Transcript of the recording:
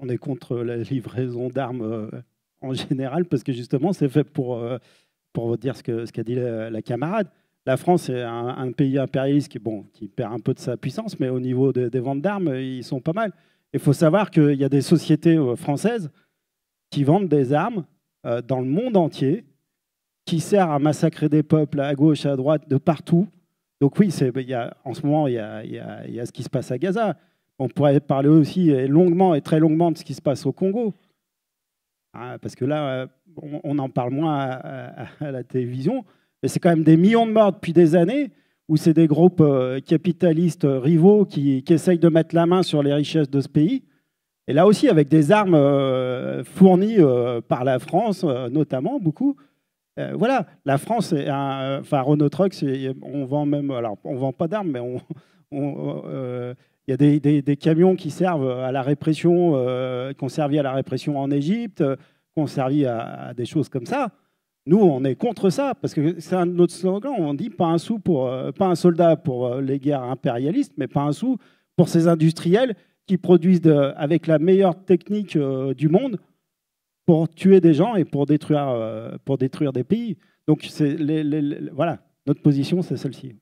on est contre la livraison d'armes euh, en général, parce que justement, c'est fait pour, euh, pour dire ce qu'a ce qu'a dit la, camarade. La France est un, pays impérialiste qui, bon, qui perd un peu de sa puissance, mais au niveau des ventes d'armes, ils sont pas mal. Il faut savoir qu'il y a des sociétés euh, françaises qui vendent des armes dans le monde entier, qui servent à massacrer des peuples à gauche, à droite, de partout. Donc oui, y a, en ce moment, y a, il y a ce qui se passe à Gaza. On pourrait parler aussi euh, longuement et très longuement de ce qui se passe au Congo. Ah, parce que là, euh, on, en parle moins à, la télévision. Mais c'est quand même des millions de morts depuis des années où c'est des groupes euh, capitalistes rivaux qui, qui, essayent de mettre la main sur les richesses de ce pays. Et là aussi, avec des armes fournies par la France, notamment beaucoup, euh, voilà, la France, euh, enfin Renault Trucks, on vend même, alors on vend pas d'armes, mais on, euh, il y a des, camions qui servent à la répression, qui ont servi à la répression en Égypte, qui ont servi à, des choses comme ça. Nous, on est contre ça, parce que c'est un autre slogan. On dit pas un sou pour, pas un soldat pour les guerres impérialistes, mais pas un sou pour ces industriels qui produisent avec la meilleure technique du monde pour tuer des gens et pour détruire, euh, pour détruire des pays. Donc, voilà, notre position, c'est celle-ci.